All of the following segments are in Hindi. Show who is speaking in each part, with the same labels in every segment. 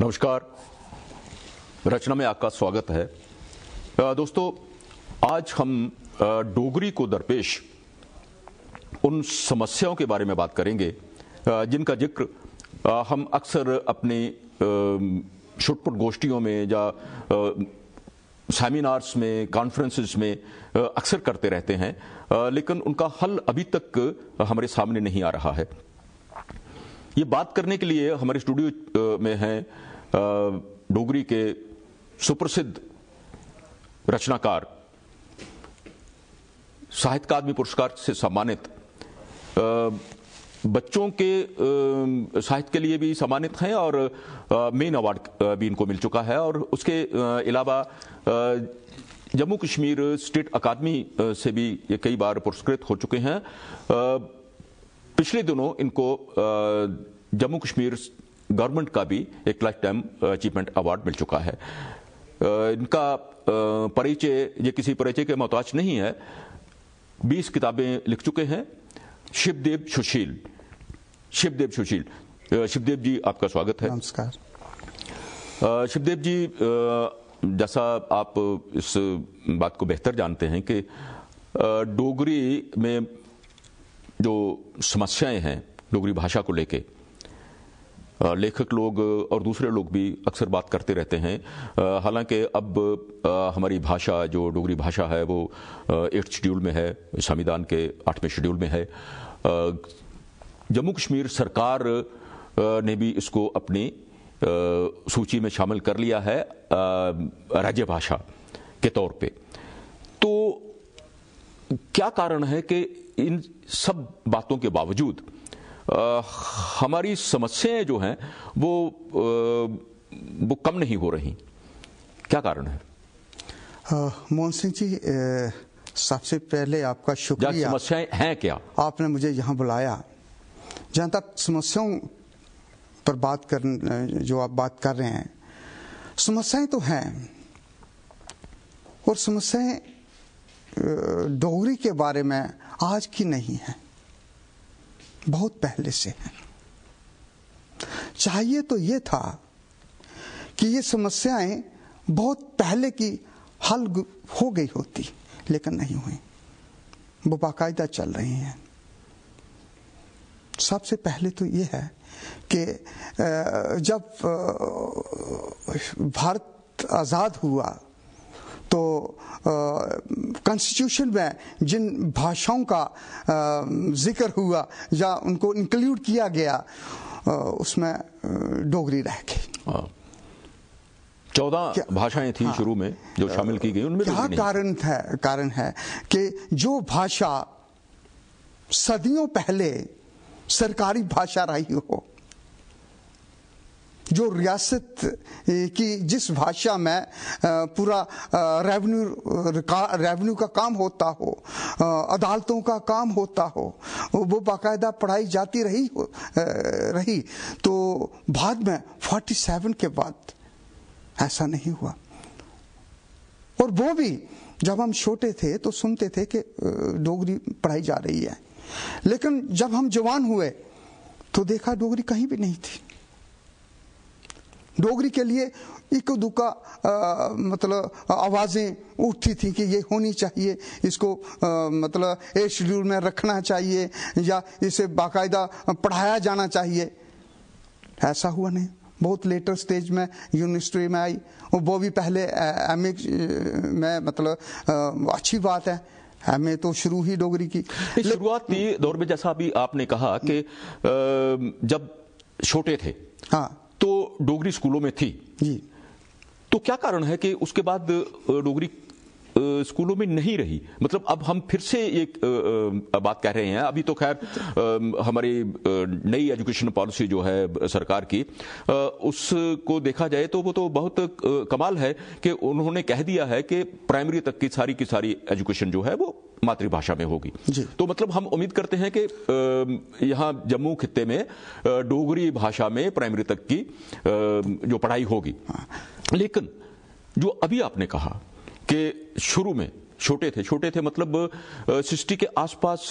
Speaker 1: नमस्कार रचना में आपका स्वागत है दोस्तों आज हम डोगरी को दरपेश उन समस्याओं के बारे में बात करेंगे जिनका जिक्र हम अक्सर अपने छुटपुट गोष्ठियों में या सेमिनार्स में कॉन्फ्रेंसेस में अक्सर करते रहते हैं लेकिन उनका हल अभी तक हमारे सामने नहीं आ रहा है ये बात करने के लिए हमारे स्टूडियो में हैं डोगरी के सुप्रसिद्ध रचनाकार साहित्य अकादमी पुरस्कार से सम्मानित बच्चों के साहित्य के लिए भी सम्मानित हैं और मेन अवार्ड भी इनको मिल चुका है और उसके अलावा जम्मू कश्मीर स्टेट अकादमी से भी ये कई बार पुरस्कृत हो चुके हैं पिछले दिनों इनको जम्मू कश्मीर गवर्नमेंट का भी एक लाइफ टाइम अचीवमेंट अवार्ड मिल चुका है इनका परिचय ये किसी परिचय के मोहताज नहीं है 20 किताबें लिख चुके हैं शिवदेव सुशील शिवदेव सुशील शिवदेव जी आपका स्वागत है
Speaker 2: नमस्कार
Speaker 1: शिवदेव जी जैसा आप इस बात को बेहतर जानते हैं कि डोगरी में जो समस्याएं हैं डोगरी भाषा को लेके लेखक लोग और दूसरे लोग भी अक्सर बात करते रहते हैं हालांकि अब हमारी भाषा जो डोगरी भाषा है वो एट्थ शेड्यूल में है संविधान के आठवें शेड्यूल में है जम्मू कश्मीर सरकार ने भी इसको अपनी सूची में शामिल कर लिया है राज्य भाषा के तौर पे तो क्या कारण है कि इन सब बातों के बावजूद हमारी समस्याएं जो हैं वो वो कम नहीं हो रही क्या कारण है
Speaker 2: मोहन सिंह जी सबसे पहले आपका शुक्रिया समस्याएं हैं क्या आपने मुझे यहाँ बुलाया जहाँ तक समस्याओं पर बात कर जो आप बात कर रहे हैं समस्याएं तो हैं और समस्याएं डोगरी के बारे में आज की नहीं है बहुत पहले से है चाहिए तो यह था कि ये समस्याएं बहुत पहले की हल हो गई होती लेकिन नहीं हुई वो बाकायदा चल रही हैं सबसे पहले तो ये है कि जब भारत आज़ाद हुआ तो कॉन्स्टिट्यूशन में जिन भाषाओं का जिक्र हुआ या उनको इंक्लूड किया गया आ, उसमें डोगरी रह गई
Speaker 1: चौदह भाषाएं थी हाँ, शुरू में जो शामिल की गई उनमें क्या कारण
Speaker 2: था कारण है कि जो भाषा सदियों पहले सरकारी भाषा रही हो जो रियासत की जिस भाषा में पूरा रेवेन्यू रेवेन्यू का काम होता हो अदालतों का काम होता हो वो बाकायदा पढ़ाई जाती रही रही तो बाद में 47 के बाद ऐसा नहीं हुआ और वो भी जब हम छोटे थे तो सुनते थे कि डोगरी पढ़ाई जा रही है लेकिन जब हम जवान हुए तो देखा डोगरी कहीं भी नहीं थी डोगरी के लिए इक्का दुक्का मतलब आवाज़ें उठती थी कि ये होनी चाहिए इसको आ, मतलब ए शेड्यूल में रखना चाहिए या इसे बाकायदा पढ़ाया जाना चाहिए ऐसा हुआ नहीं बहुत लेटर स्टेज में यूनिवर्सिटी में आई और वो भी पहले एम ए में मतलब अच्छी बात है हमें तो शुरू ही डोगरी की
Speaker 1: शुरुआती दौर में जैसा अभी आपने कहा कि जब छोटे थे हाँ तो डोगरी स्कूलों में थी जी तो क्या कारण है कि उसके बाद डोगरी स्कूलों में नहीं रही मतलब अब हम फिर से एक बात कह रहे हैं अभी तो खैर हमारी नई एजुकेशन पॉलिसी जो है सरकार की उसको देखा जाए तो वो तो बहुत कमाल है कि उन्होंने कह दिया है कि प्राइमरी तक की सारी की सारी एजुकेशन जो है वो मातृभाषा में होगी तो मतलब हम उम्मीद करते हैं कि यहाँ जम्मू खत्ते में डोगरी भाषा में प्राइमरी तक की जो पढ़ाई होगी हाँ। लेकिन जो अभी आपने कहा कि शुरू में छोटे थे छोटे थे मतलब सिक्सटी के आसपास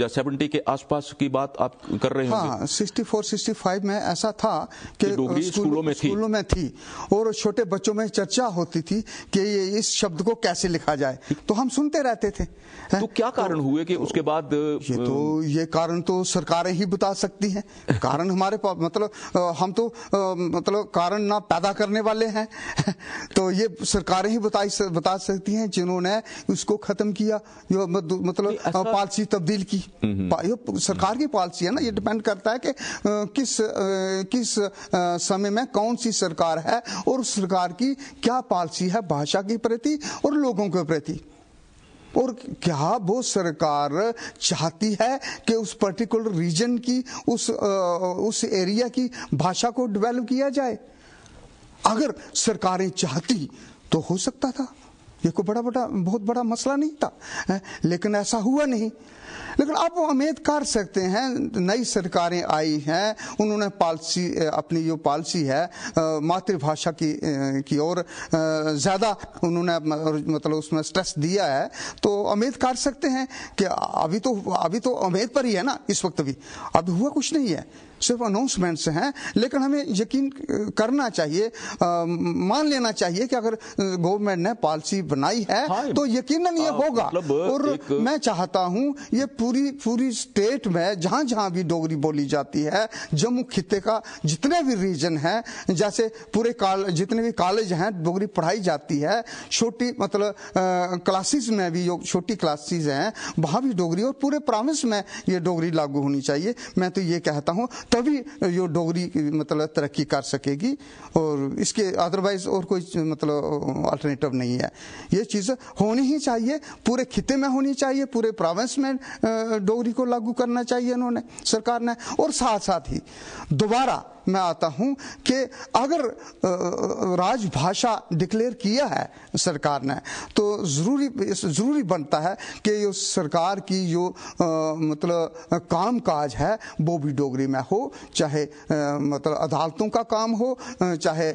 Speaker 1: या सेवेंटी के आसपास की बात आप कर रहे हैं
Speaker 2: हाँ, सिक्सटी फोर सिक्सटी फाइव में ऐसा था कि स्कूलों, स्कूलों में थी स्कूलों में थी और छोटे बच्चों में चर्चा होती थी कि ये इस शब्द को कैसे लिखा जाए तो हम सुनते रहते थे तो क्या कारण तो, हुए कि तो, उसके बाद ये तो ये कारण तो सरकारें ही बता सकती हैं कारण हमारे पास मतलब हम तो मतलब कारण ना पैदा करने वाले हैं तो ये सरकारें ही बताई बता सकती हैं जिन्होंने उसको खत्म किया जो मतलब पॉलिसी तब्दील की हम्म, हम्म। ये सरकार की पॉलिसी है ना ये डिपेंड करता है कि किस किस समय में कौन सी सरकार है और उस सरकार की क्या पॉलिसी है भाषा के प्रति और लोगों के प्रति और क्या वो सरकार चाहती है कि उस पर्टिकुलर रीजन की उस उस एरिया की भाषा को डेवलप किया जाए अगर सरकारें चाहती तो हो सकता था ये कोई बड़ा बड़ा बहुत बड़ा मसला नहीं था लेकिन ऐसा हुआ नहीं लेकिन आप उम्मीद कर सकते हैं नई सरकारें आई हैं उन्होंने पॉलिसी अपनी जो पॉलिसी है मातृभाषा की की ओर ज़्यादा उन्होंने मतलब उसमें स्ट्रेस दिया है तो उम्मीद कर सकते हैं कि अभी तो अभी तो उम्मीद पर ही है ना इस वक्त भी अभी हुआ कुछ नहीं है सिर्फ अनाउंसमेंट्स हैं लेकिन हमें यकीन करना चाहिए आ, मान लेना चाहिए कि अगर गवर्नमेंट ने पॉलिसी बनाई है हाँ, तो नहीं ये होगा मतलब और एक... मैं चाहता हूँ ये पूरी पूरी स्टेट में जहाँ जहाँ भी डोगरी बोली जाती है जम्मू खिते का जितने भी रीजन है जैसे पूरे काल जितने भी कॉलेज हैं डोगरी पढ़ाई जाती है छोटी मतलब क्लासेस में भी छोटी क्लासेस हैं वहाँ भी डोगरी और पूरे प्रामिस में ये डोगरी लागू होनी चाहिए मैं तो ये कहता हूँ तभी यो डोगरी मतलब तरक्की कर सकेगी और इसके अदरवाइज और कोई मतलब अल्टरनेटिव नहीं है ये चीज़ होनी ही चाहिए पूरे खिते में होनी चाहिए पूरे प्रोविंस में डोगरी को लागू करना चाहिए उन्होंने सरकार ने और साथ साथ ही दोबारा मैं आता हूं कि अगर राजभाषा डिक्लेयर किया है सरकार ने तो ज़रूरी ज़रूरी बनता है कि ये सरकार की जो मतलब काम काज है वो भी डोगरी में हो चाहे मतलब अदालतों का काम हो चाहे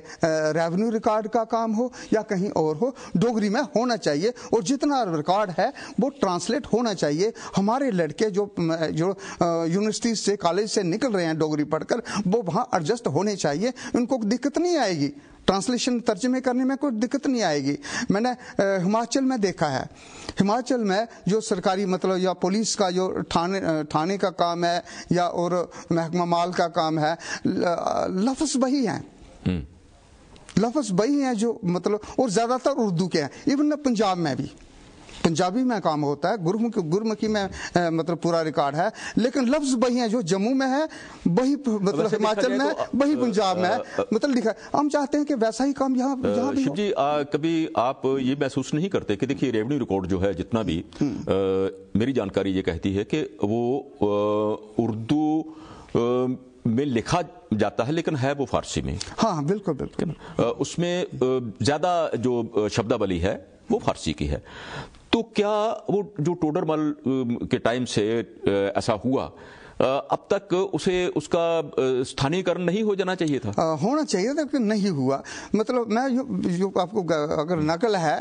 Speaker 2: रेवेन्यू रिकॉर्ड का काम हो या कहीं और हो डोगरी में होना चाहिए और जितना रिकॉर्ड है वो ट्रांसलेट होना चाहिए हमारे लड़के जो जो यूनिवर्सिटी से कॉलेज से निकल रहे हैं डोगरी पढ़कर वो वहाँ एडजस्ट होने चाहिए उनको दिक्कत नहीं आएगी ट्रांसलेशन तर्जमे करने में कोई दिक्कत नहीं आएगी मैंने हिमाचल में देखा है हिमाचल में जो सरकारी मतलब या पुलिस का जो थाने थाने का काम है या और महकमा माल का काम है लफ्ज वही हैं
Speaker 1: हम्म।
Speaker 2: लफ्ज वही हैं जो मतलब और ज़्यादातर उर्दू के हैं इवन पंजाब में भी पंजाबी में काम होता है गुरमुखी गुरमुखी में आ, मतलब पूरा रिकॉर्ड है लेकिन लफ्ज वही है जो जम्मू में है वही मतलब हिमाचल में तो, वही पंजाब में है मतलब लिखा हम चाहते हैं कि वैसा ही काम यहाँ
Speaker 1: जी कभी आप ये महसूस नहीं करते कि देखिए रेवेन्यू रिकॉर्ड जो है जितना भी मेरी जानकारी ये कहती है कि वो उर्दू में लिखा जाता है लेकिन है वो फारसी में हाँ,
Speaker 2: हाँ बिल्कुल बिल्कुल
Speaker 1: उसमें ज्यादा जो शब्दावली है वो फारसी की है तो क्या वो जो टोडर मल के टाइम से ऐसा हुआ अब तक उसे उसका स्थानीयकरण नहीं हो जाना चाहिए था
Speaker 2: होना चाहिए था नहीं हुआ मतलब मैं जो आपको अगर नकल है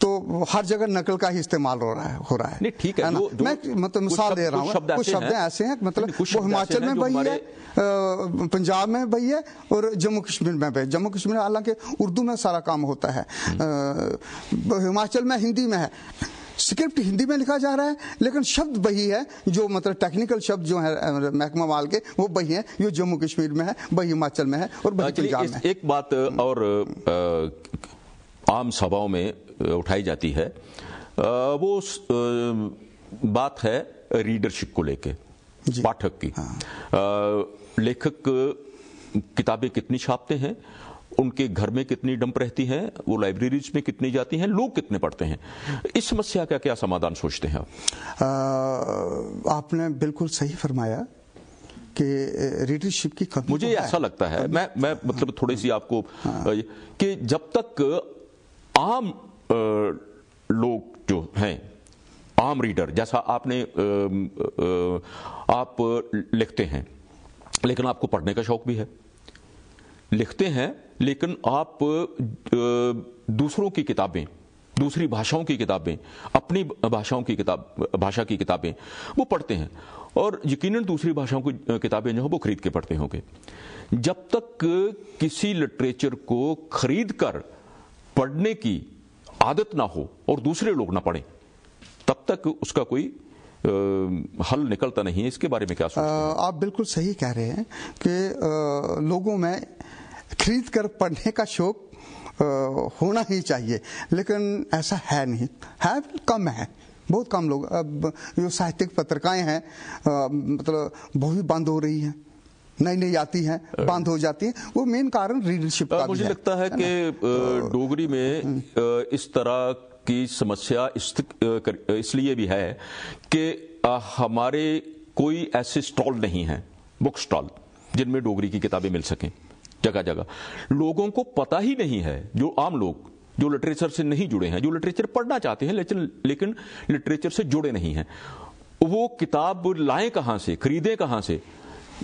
Speaker 2: तो हर जगह नकल का ही इस्तेमाल हो रहा है हो रहा है नहीं ठीक है दो, दो, मैं मतलब मिसाल दे रहा हूँ कुछ शब्द ऐसे हैं मतलब वो हिमाचल में भाई है पंजाब में भाई है और जम्मू कश्मीर में भाई जम्मू कश्मीर हालांकि उर्दू में सारा काम होता है हिमाचल में हिंदी में है स्क्रिप्ट हिंदी में लिखा जा रहा है लेकिन शब्द वही है जो मतलब टेक्निकल शब्द जो है महकमा वाल के वो वही है जो जम्मू कश्मीर में है वही हिमाचल में है और वही हाँ, पंजाब में
Speaker 1: एक बात और आम सभाओं में उठाई जाती है वो बात है रीडरशिप को लेके पाठक की हाँ। लेखक किताबें कितनी छापते हैं उनके घर में कितनी डंप रहती हैं वो लाइब्रेरीज में कितनी जाती हैं लोग कितने पढ़ते हैं इस समस्या का क्या समाधान सोचते हैं
Speaker 2: आपने बिल्कुल सही फरमाया कि रीडरशिप की कमी मुझे ऐसा
Speaker 1: लगता है मैं मैं मतलब थोड़ी सी आपको हाँ। कि जब तक आम लोग जो हैं आम रीडर जैसा आपने आप लिखते हैं लेकिन आपको पढ़ने का शौक भी है लिखते हैं लेकिन आप दूसरों की किताबें दूसरी भाषाओं की किताबें अपनी भाषाओं की किताब भाषा की किताबें वो पढ़ते हैं और यकीनन दूसरी भाषाओं की किताबें जो हैं वो खरीद के पढ़ते होंगे जब तक किसी लिटरेचर को खरीद कर पढ़ने की आदत ना हो और दूसरे लोग ना पढ़ें तब तक उसका कोई हल निकलता नहीं है इसके बारे में क्या सोचते
Speaker 2: हैं आप बिल्कुल सही कह रहे हैं कि लोगों में खरीद कर पढ़ने का शौक होना ही चाहिए लेकिन ऐसा है नहीं है कम है बहुत कम लोग अब जो साहित्यिक पत्रिकाएं हैं मतलब बहुत बंद हो रही हैं नई नई आती हैं बंद हो जाती हैं वो मेन कारण रीडरशिप का मुझे लगता
Speaker 1: है कि तो डोगरी में हम्म। इस तरह की समस्या इसलिए भी है कि हमारे कोई ऐसे स्टॉल नहीं है बुक स्टॉल जिनमें डोगरी की किताबें मिल सकें जगह जगह लोगों को पता ही नहीं है जो आम लोग जो लिटरेचर से नहीं जुड़े हैं जो लिटरेचर पढ़ना चाहते हैं लेकिन लेकिन लिटरेचर से जुड़े नहीं हैं वो किताब लाएं कहाँ से खरीदें कहाँ से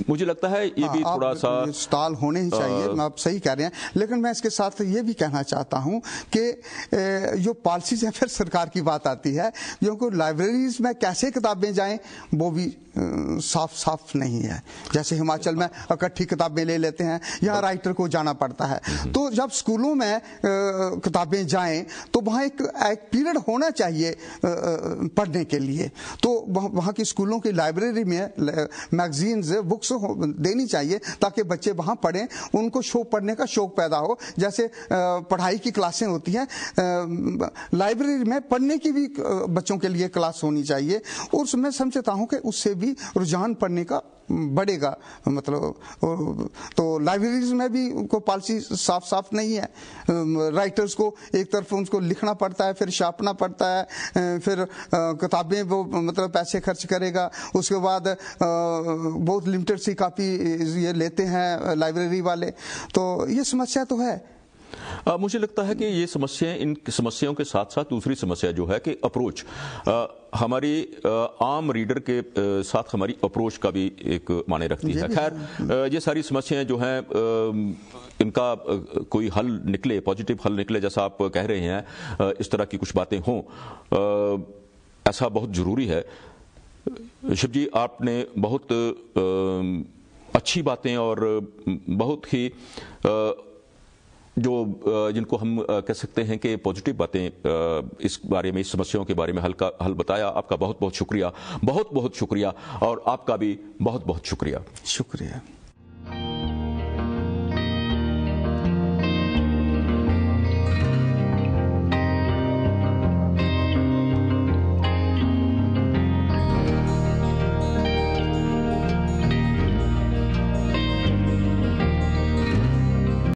Speaker 1: मुझे लगता है ये हाँ, भी थोड़ा सा
Speaker 2: स्टॉल होने
Speaker 1: ही चाहिए आ,
Speaker 2: आप सही कह रहे हैं लेकिन मैं इसके साथ ये भी कहना चाहता हूँ कि जो पॉलिसीज है फिर सरकार की बात आती है क्योंकि लाइब्रेरीज में कैसे किताबें जाएं वो भी साफ साफ नहीं है जैसे हिमाचल में इकट्ठी किताबें ले लेते हैं यहाँ राइटर को जाना पड़ता है हम्म। तो जब स्कूलों में किताबें जाएं तो वहाँ एक एक पीरियड होना चाहिए पढ़ने के लिए तो वहाँ की स्कूलों की लाइब्रेरी में मैगजीन्स बुक्स देनी चाहिए ताकि बच्चे वहाँ पढ़ें उनको शौक पढ़ने का शौक पैदा हो जैसे पढ़ाई की क्लासें होती हैं लाइब्रेरी में पढ़ने की भी बच्चों के लिए क्लास होनी चाहिए और मैं समझता हूँ कि उससे भी रुझान पढ़ने का बढ़ेगा मतलब तो लाइब्रेरीज में भी उनको पॉलिसी साफ साफ नहीं है राइटर्स को एक तरफ उनको लिखना पड़ता है फिर छापना पड़ता है फिर किताबें वो मतलब पैसे खर्च करेगा उसके बाद बहुत लिमिटेड सी कापी ये लेते हैं लाइब्रेरी वाले तो ये समस्या तो है
Speaker 1: आ, मुझे लगता है कि ये समस्याएं इन समस्याओं के साथ साथ दूसरी समस्या जो है कि अप्रोच हमारी आम रीडर के साथ हमारी अप्रोच का भी एक माने रखती है खैर ये सारी समस्याएं जो हैं इनका कोई हल निकले पॉजिटिव हल निकले जैसा आप कह रहे हैं इस तरह की कुछ बातें हों ऐसा बहुत ज़रूरी है शिव जी आपने बहुत अच्छी बातें और बहुत ही जो जिनको हम कह सकते हैं कि पॉजिटिव बातें इस बारे में इस समस्याओं के बारे में हल का हल बताया आपका बहुत बहुत शुक्रिया बहुत बहुत शुक्रिया और आपका भी बहुत बहुत शुक्रिया शुक्रिया